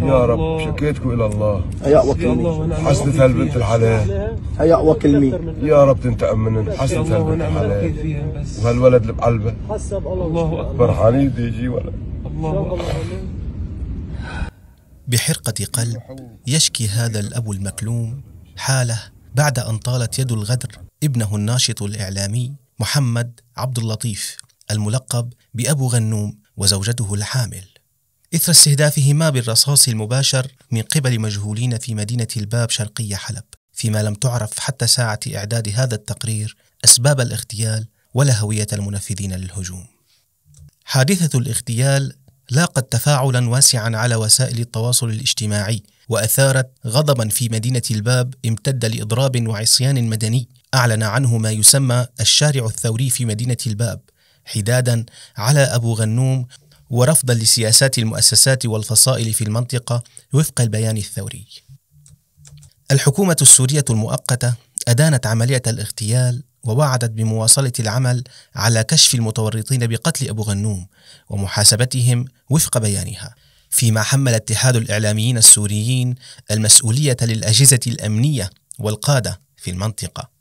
يا رب شكيتكم الى الله ايأوى كلمه حسنت هالبنت الحلال وكل مين يا رب تنتقم منن حسنت هالبنت الحلال وهالولد اللي بقلبه حسب الله اكبر حنين بده يجي ولد الله اكبر بحرقة قلب يشكي هذا الأب المكلوم حاله بعد أن طالت يد الغدر ابنه الناشط الإعلامي محمد عبد اللطيف الملقب بأبو غنوم وزوجته الحامل إثر استهدافهما بالرصاص المباشر من قبل مجهولين في مدينة الباب شرقي حلب فيما لم تعرف حتى ساعة إعداد هذا التقرير أسباب الاغتيال ولا هوية المنفذين للهجوم حادثة الاغتيال لاقت تفاعلا واسعا على وسائل التواصل الاجتماعي واثارت غضبا في مدينه الباب امتد لاضراب وعصيان مدني اعلن عنه ما يسمى الشارع الثوري في مدينه الباب حدادا على ابو غنوم ورفضا لسياسات المؤسسات والفصائل في المنطقة وفق البيان الثوري. الحكومة السورية المؤقتة أدانت عملية الاغتيال ووعدت بمواصلة العمل على كشف المتورطين بقتل أبو غنوم ومحاسبتهم وفق بيانها. فيما حمل اتحاد الإعلاميين السوريين المسؤولية للأجهزة الأمنية والقادة في المنطقة.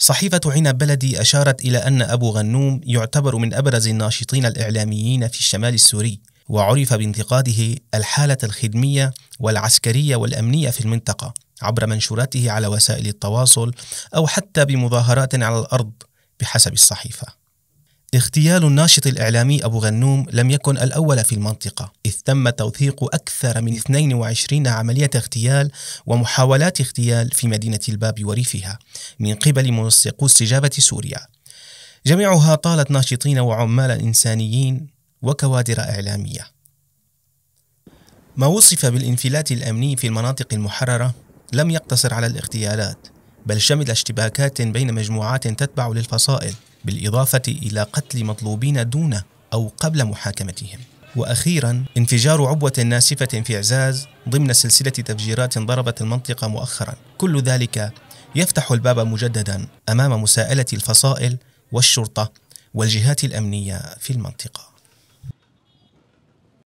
صحيفة عنب بلدي أشارت إلى أن أبو غنوم يعتبر من أبرز الناشطين الإعلاميين في الشمال السوري وعرف بانتقاده الحالة الخدمية والعسكرية والأمنية في المنطقة عبر منشوراته على وسائل التواصل أو حتى بمظاهرات على الأرض بحسب الصحيفة اغتيال الناشط الإعلامي أبو غنوم لم يكن الأول في المنطقة إذ تم توثيق أكثر من 22 عملية اغتيال ومحاولات اغتيال في مدينة الباب وريفها من قبل منسقو استجابة سوريا جميعها طالت ناشطين وعمالا إنسانيين وكوادر إعلامية ما وصف بالانفلات الأمني في المناطق المحررة لم يقتصر على الاغتيالات بل شمل اشتباكات بين مجموعات تتبع للفصائل بالإضافة إلى قتل مطلوبين دون أو قبل محاكمتهم وأخيرا انفجار عبوة ناسفة في عزاز ضمن سلسلة تفجيرات ضربت المنطقة مؤخرا كل ذلك يفتح الباب مجددا أمام مساءلة الفصائل والشرطة والجهات الأمنية في المنطقة